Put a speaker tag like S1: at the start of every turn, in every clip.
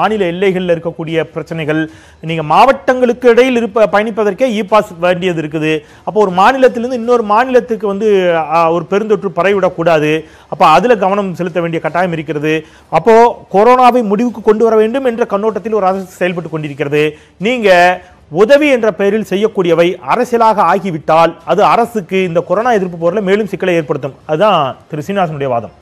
S1: மாநில எல்லைகளில் இருக்கக்கூடிய பிரச்சனைகள் நீங்கள் மாவட்டங்களுக்கு இடையில் இருப்ப பயணிப்பதற்கே இ பாஸ் வேண்டியது இருக்குது அப்போ ஒரு மாநிலத்திலிருந்து இன்னொரு மாநிலத்துக்கு வந்து ஒரு பெருந்தொற்று பரவிவிடக்கூடாது அப்போ அதில் கவனம் செலுத்த வேண்டிய கட்டாயம் இருக்கிறது அப்போது கொரோனாவை முடிவுக்கு கொண்டு வர வேண்டும் என்ற கண்ணோட்டத்தில் ஒரு அரசு செயல்பட்டு கொண்டிருக்கிறது நீங்கள் உதவி என்ற பெயரில் செய்யக்கூடியவை அரசியலாக ஆகிவிட்டால் அது அரசுக்கு இந்த கொரோனா எதிர்ப்பு போரில் மேலும் சிக்கலை ஏற்படுத்தும் அதுதான்
S2: திரு சீனிவாசனுடைய வாதம்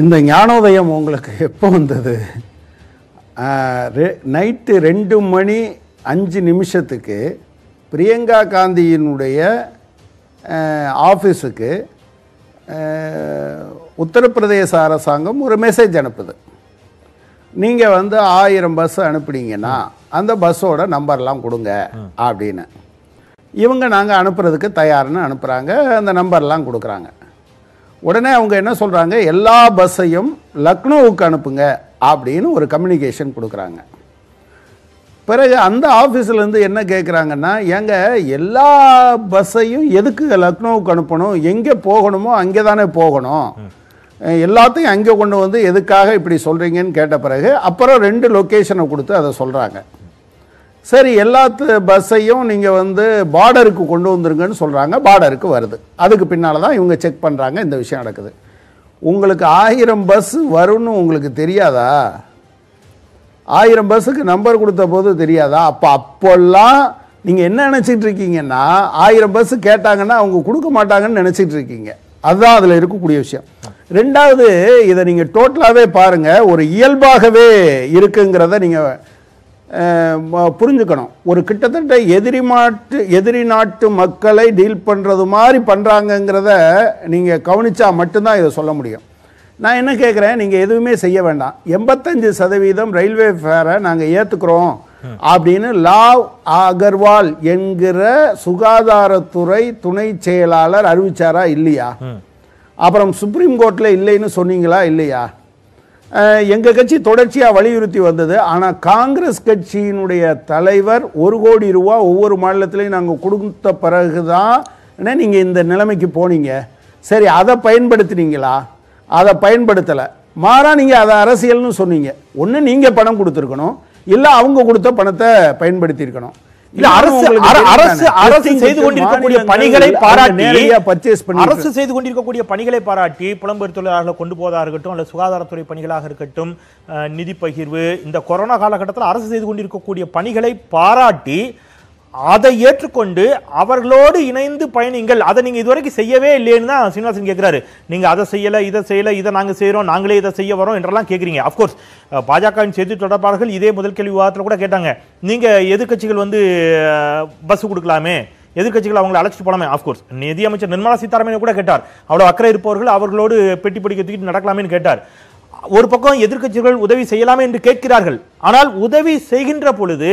S2: இந்த ஞானோதயம் உங்களுக்கு எப்போ வந்தது நைட்டு ரெண்டு மணி அஞ்சு நிமிஷத்துக்கு பிரியங்கா காந்தியினுடைய ஆஃபீஸுக்கு உத்தரப்பிரதேச அரசாங்கம் ஒரு மெசேஜ் அனுப்புது நீங்கள் வந்து ஆயிரம் பஸ் அனுப்புனீங்கன்னா அந்த பஸ்ஸோட நம்பர்லாம் கொடுங்க அப்படின்னு இவங்க நாங்கள் அனுப்புறதுக்கு தயார்னு அனுப்புகிறாங்க அந்த நம்பர்லாம் கொடுக்குறாங்க உடனே அவங்க என்ன சொல்கிறாங்க எல்லா பஸ்ஸையும் லக்னோவுக்கு அனுப்புங்க அப்படின்னு ஒரு கம்யூனிகேஷன் கொடுக்குறாங்க பிறகு அந்த ஆஃபீஸ்லேருந்து என்ன கேட்குறாங்கன்னா ஏங்க எல்லா பஸ்ஸையும் எதுக்கு லக்னோவுக்கு அனுப்பணும் எங்கே போகணுமோ அங்கே தானே போகணும் எல்லாத்தையும் அங்கே கொண்டு வந்து எதுக்காக இப்படி சொல்கிறீங்கன்னு கேட்ட பிறகு அப்புறம் ரெண்டு லொக்கேஷனை கொடுத்து அதை சொல்கிறாங்க சரி எல்லாத்து பஸ்ஸையும் நீங்கள் வந்து பார்டருக்கு கொண்டு வந்துருங்கன்னு சொல்கிறாங்க பார்டருக்கு வருது அதுக்கு பின்னால் தான் இவங்க செக் பண்ணுறாங்க இந்த விஷயம் நடக்குது உங்களுக்கு ஆயிரம் பஸ் வரும்னு உங்களுக்கு தெரியாதா ஆயிரம் பஸ்ஸுக்கு நம்பர் கொடுத்த போது தெரியாதா அப்போ அப்போல்லாம் நீங்கள் என்ன நினச்சிட்டு இருக்கீங்கன்னா ஆயிரம் பஸ் கேட்டாங்கன்னா அவங்க கொடுக்க மாட்டாங்கன்னு நினச்சிட்டு இருக்கீங்க அதுதான் அதில் இருக்கக்கூடிய விஷயம் ரெண்டாவது இதை நீங்கள் டோட்டலாகவே பாருங்கள் ஒரு இயல்பாகவே இருக்குங்கிறத நீங்கள் புரிஞ்சுக்கணும் ஒரு கிட்டத்தட்ட எதிரி மாட்டு எதிரி நாட்டு மக்களை டீல் பண்ணுறது மாதிரி பண்ணுறாங்கங்கிறத நீங்கள் கவனித்தா மட்டும்தான் இதை சொல்ல முடியும் நான் என்ன கேட்குறேன் நீங்கள் எதுவுமே செய்ய வேண்டாம் எண்பத்தஞ்சு சதவீதம் ரயில்வே ஃபேரை நாங்கள் ஏற்றுக்கிறோம் அப்படின்னு லாவ் அகர்வால் என்கிற சுகாதாரத்துறை துணை செயலாளர் அறிவிச்சாரா இல்லையா அப்புறம் சுப்ரீம் கோர்ட்டில் இல்லைன்னு சொன்னீங்களா இல்லையா எங்கள் கட்சி தொடர்ச்சியாக வலியுறுத்தி வந்தது ஆனால் காங்கிரஸ் கட்சியினுடைய தலைவர் ஒரு கோடி ரூபா ஒவ்வொரு மாநிலத்திலையும் நாங்கள் கொடுத்த பிறகு தான் நீங்கள் இந்த நிலைமைக்கு போனீங்க சரி அதை பயன்படுத்தினீங்களா அதை பயன்படுத்தலை மாறா நீங்கள் அதை அரசியல்னு சொன்னீங்க ஒன்று நீங்கள் பணம் கொடுத்துருக்கணும் இல்லை அவங்க கொடுத்த பணத்தை பயன்படுத்தியிருக்கணும் அரசு செய்து கொண்டிருக்கக்கூடிய பணிகளை பாராட்டி அரசு
S1: செய்து கொண்டிருக்கக்கூடிய பணிகளை பாராட்டி புலம்பெயர் தொழிலாளர்களை கொண்டு போவதாக இருக்கட்டும் அல்லது சுகாதாரத்துறை பணிகளாக இருக்கட்டும் நிதி பகிர்வு இந்த கொரோனா காலகட்டத்தில் அரசு செய்து கொண்டிருக்கக்கூடிய பணிகளை பாராட்டி அதை ஏற்றுக்கொண்டு அவர்களோடு இணைந்து பயணிங்கள் அதை நீங்கள் இதுவரைக்கும் செய்யவே இல்லைன்னு தான் சீனிவாசன் கேட்குறாரு நீங்கள் அதை செய்யலை இதை செய்யலை இதை நாங்கள் செய்கிறோம் நாங்களே இதை செய்ய வரோம் என்றெல்லாம் கேட்குறீங்க அஃப்கோர்ஸ் பாஜகவின் செய்தி தொடர்பாளர்கள் இதே முதல் கேள்வி விவாதத்தில் கூட கேட்டாங்க நீங்கள் எதிர்கட்சிகள் வந்து பஸ் கொடுக்கலாமே எதிர்கட்சிகள் அவங்களை அழைச்சிட்டு போலாமே ஆஃப்கோர்ஸ் நிதியமைச்சர் நிர்மலா சீதாராமன் கூட கேட்டார் அவ்வளோ அக்கறை இருப்பவர்கள் அவர்களோடு பெட்டி பிடிக்க தூக்கிட்டு நடக்கலாமேன்னு கேட்டார் ஒரு பக்கம் எதிர்கட்சிகள் உதவி செய்யலாமே என்று கேட்கிறார்கள் ஆனால் உதவி செய்கின்ற பொழுது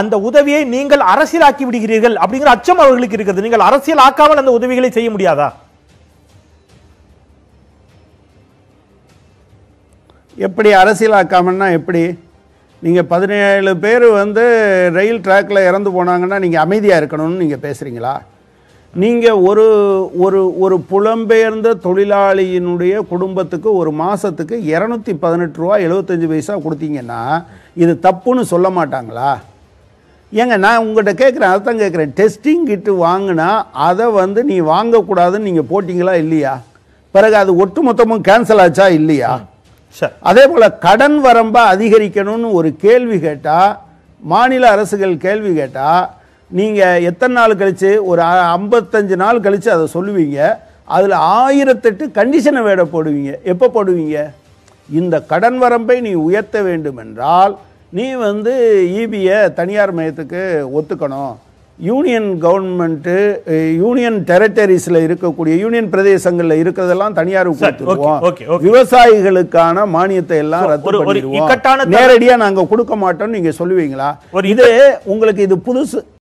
S1: அந்த உதவியை நீங்கள் அரசியலாக்கி விடுகிறீர்கள் அப்படிங்கிற அச்சம் அவர்களுக்கு இருக்கிறது நீங்கள் அரசியல் ஆக்காமல் அந்த உதவிகளை செய்ய முடியாதா
S2: எப்படி அரசியலாக்காமன்னா எப்படி நீங்கள் பதினேழு பேர் வந்து ரயில் ட்ராக்கில் இறந்து போனாங்கன்னா நீங்கள் அமைதியாக இருக்கணும்னு நீங்கள் பேசுகிறீங்களா நீங்கள் ஒரு ஒரு ஒரு புலம்பெயர்ந்த தொழிலாளியினுடைய குடும்பத்துக்கு ஒரு மாதத்துக்கு இரநூத்தி பதினெட்டு ரூபா எழுபத்தஞ்சி பைசா கொடுத்தீங்கன்னா இது தப்புன்னு சொல்ல மாட்டாங்களா ஏங்க நான் உங்கள்கிட்ட கேட்குறேன் தான் கேட்குறேன் டெஸ்டிங் கிட்டு வாங்கினா அதை வந்து நீ வாங்கக்கூடாதுன்னு நீங்கள் போட்டிங்களா இல்லையா பிறகு அது ஒட்டுமொத்தமும் கேன்சல் ஆச்சா இல்லையா அதே போல் கடன் வரம்பை அதிகரிக்கணும்னு ஒரு கேள்வி கேட்டால் மாநில அரசுகள் கேள்வி கேட்டால் நீங்கள் எத்தனை நாள் கழித்து ஒரு ஐம்பத்தஞ்சு நாள் கழித்து அதை சொல்லுவீங்க அதில் ஆயிரத்தெட்டு கண்டிஷனை வேட போடுவீங்க எப்போ போடுவீங்க இந்த கடன் வரம்பை நீ உயர்த்த வேண்டும் என்றால் நீ வந்து இபியை e தனியார் மையத்துக்கு ஒத்துக்கணும் யூனியன் கவர்மெண்ட்டு யூனியன் டெரிட்டரிஸில் இருக்கக்கூடிய யூனியன் பிரதேசங்களில் இருக்கிறதெல்லாம் தனியார் கொடுத்துருவோம் விவசாயிகளுக்கான மானியத்தை எல்லாம் ரத்து பண்ணிடுவோம் நேரடியாக நாங்கள் கொடுக்க மாட்டோம்னு நீங்கள் சொல்லுவீங்களா இது உங்களுக்கு இது புதுசு